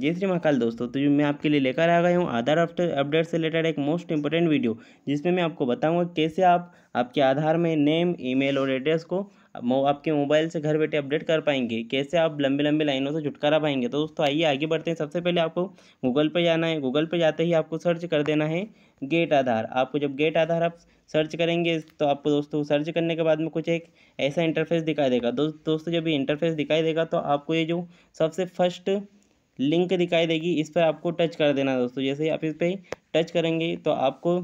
जय श्री महाकाल दोस्तों तो जो मैं आपके लिए लेकर आ गया हूँ आधार अपडेट से रिलेटेड एक मोस्ट इंपॉर्टेंट वीडियो जिसमें मैं आपको बताऊँगा कैसे आप आपके आधार में नेम ईमेल और एड्रेस को आपके मोबाइल से घर बैठे अपडेट कर पाएंगे कैसे आप लंबे लंबे लाइनों से छुटकारा पाएंगे तो दोस्तों आइए आगे बढ़ते हैं सबसे पहले आपको गूगल पर जाना है गूगल पर जाते ही आपको सर्च कर देना है गेट आधार आपको जब गेट आधार आप सर्च करेंगे तो आपको दोस्तों सर्च करने के बाद में कुछ एक ऐसा इंटरफेस दिखाई देगा दो, दोस्तों जब ये इंटरफेस दिखाई देगा तो आपको ये जो सबसे फर्स्ट लिंक दिखाई देगी इस पर आपको टच कर देना दोस्तों जैसे आप इस पर टच करेंगे तो आपको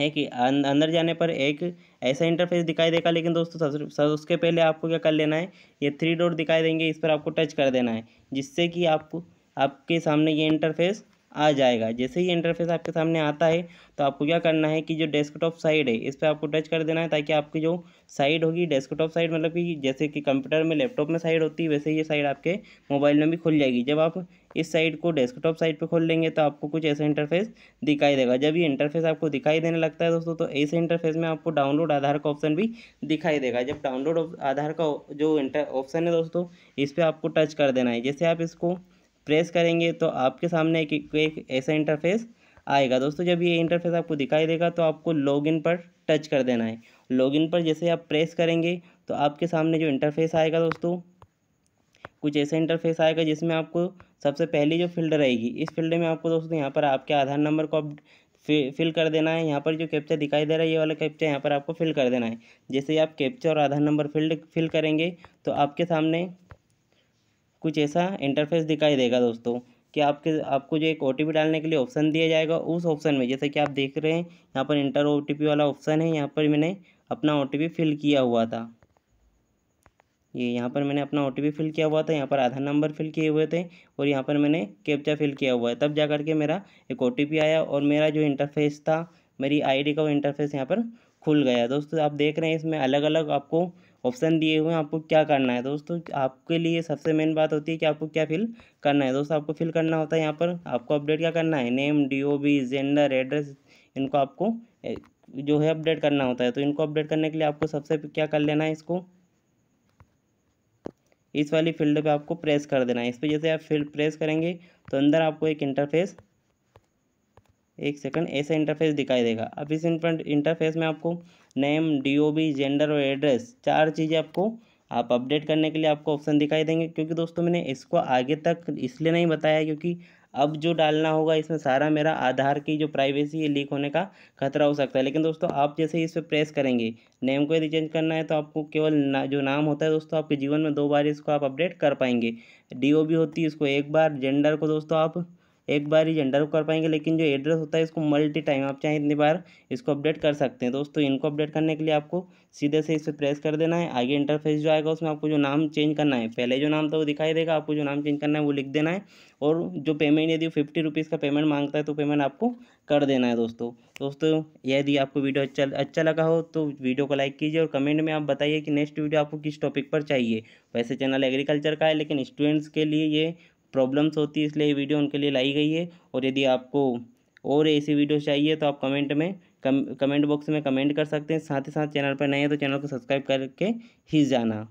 एक अं-, अंदर जाने पर एक ऐसा इंटरफेस दिखाई देगा लेकिन दोस्तों सर, सर उसके पहले आपको क्या कर लेना है ये थ्री डॉट दिखाई देंगे इस पर आपको टच कर देना है जिससे कि आपको आपके सामने ये इंटरफेस आ जाएगा जैसे ही इंटरफेस आपके सामने आता है तो आपको क्या करना है कि जो डेस्कटॉप साइड है इस पर आपको टच कर देना है ताकि आपकी जो साइड होगी डेस्कटॉप साइड मतलब कि जैसे कि कंप्यूटर में लैपटॉप में साइड होती है वैसे ये साइड आपके मोबाइल में भी खुल जाएगी जब आप इस साइड को डेस्कटॉप साइड पर खोल लेंगे तो आपको कुछ ऐसा इंटरफेस दिखाई देगा जब ये इंटरफेस आपको दिखाई देने लगता है दोस्तों तो ऐसे इंटरफेस में आपको डाउनलोड आधार का ऑप्शन भी दिखाई देगा जब डाउनलोड आधार का जो इंटर ऑप्शन है दोस्तों इस पर आपको टच कर देना है जैसे आप इसको प्रेस करेंगे तो आपके सामने एक, एक ऐसा इंटरफेस आएगा दोस्तों जब ये इंटरफेस आपको दिखाई देगा तो आपको लॉगिन पर टच कर देना है लॉगिन पर जैसे आप प्रेस करेंगे तो आपके सामने जो इंटरफेस आएगा दोस्तों कुछ ऐसा इंटरफेस आएगा जिसमें आपको सबसे पहली जो फील्ड रहेगी इस फील्ड में आपको दोस्तों यहाँ पर आपके आधार नंबर को आप फिल कर देना है यहाँ पर जो कैप्चा दिखाई दे रहा है ये वाला कैप्चा यहाँ पर आपको फिल कर देना है जैसे आप कैप्चा और आधार नंबर फील्ड फिल करेंगे तो आपके सामने कुछ ऐसा इंटरफेस दिखाई देगा दोस्तों कि आपके आपको जो एक ओ डालने के लिए ऑप्शन दिया जाएगा उस ऑप्शन में जैसे कि आप देख रहे हैं यहाँ पर इंटर ओ वाला ऑप्शन है यहाँ पर मैंने अपना ओ फिल किया हुआ था ये यहाँ पर मैंने अपना ओ फिल किया हुआ था यहाँ पर आधार नंबर फिल किए हुए थे और यहाँ पर मैंने कैप्चा फिल किया हुआ है तब जा करके मेरा एक ओ आया और मेरा जो इंटरफेस था मेरी आईडी का वो इंटरफेस यहाँ पर खुल गया है दोस्तों आप देख रहे हैं इसमें अलग अलग आपको ऑप्शन दिए हुए हैं आपको क्या करना है दोस्तों आपके लिए सबसे मेन बात होती है कि आपको क्या फिल करना है दोस्तों आपको फिल करना होता है यहाँ पर आपको अपडेट क्या करना है नेम बी जेंडर एड्रेस इनको आपको जो है अपडेट करना होता है तो इनको अपडेट करने के लिए आपको सबसे क्या कर लेना है इसको इस वाली फील्ड पे आपको प्रेस कर देना है इस पर जैसे आप फील्ड प्रेस करेंगे तो अंदर आपको एक इंटरफेस एक सेकंड ऐसा इंटरफेस दिखाई देगा अब इस इंटरफेस में आपको नेम डीओबी जेंडर और एड्रेस चार चीज़ें आपको आप अपडेट करने के लिए आपको ऑप्शन दिखाई देंगे क्योंकि दोस्तों मैंने इसको आगे तक इसलिए नहीं बताया क्योंकि अब जो डालना होगा इसमें सारा मेरा आधार की जो प्राइवेसी है लीक होने का खतरा हो सकता है लेकिन दोस्तों आप जैसे इस पर प्रेस करेंगे नेम को यदि चेंज करना है तो आपको केवल ना, जो नाम होता है दोस्तों आपके जीवन में दो बार इसको आप अपडेट कर पाएंगे डी होती है इसको एक बार जेंडर को दोस्तों आप एक बार ही जेंडर कर पाएंगे लेकिन जो एड्रेस होता है इसको मल्टी टाइम आप चाहें इतनी बार इसको अपडेट कर सकते हैं दोस्तों इनको अपडेट करने के लिए आपको सीधे से इसे प्रेस कर देना है आगे इंटरफेस जो आएगा उसमें आपको जो नाम चेंज करना है पहले जो नाम था वो दिखाई देगा आपको जो नाम चेंज करना है वो लिख देना है और जो पेमेंट यदि फिफ्टी रुपीज़ का पेमेंट मांगता है तो पेमेंट आपको कर देना है दोस्तों दोस्तों यदि आपको वीडियो अच्छा अच्छा लगा हो तो वीडियो को लाइक कीजिए और कमेंट में आप बताइए कि नेक्स्ट वीडियो आपको किस टॉपिक पर चाहिए वैसे चैनल एग्रीकल्चर का है लेकिन स्टूडेंट्स के लिए ये प्रॉब्लम्स होती है इसलिए ये वीडियो उनके लिए लाई गई है और यदि आपको और ऐसी वीडियो चाहिए तो आप कमेंट में कम, कमेंट बॉक्स में कमेंट कर सकते हैं साथ ही साथ चैनल पर नए हैं तो चैनल को सब्सक्राइब करके ही जाना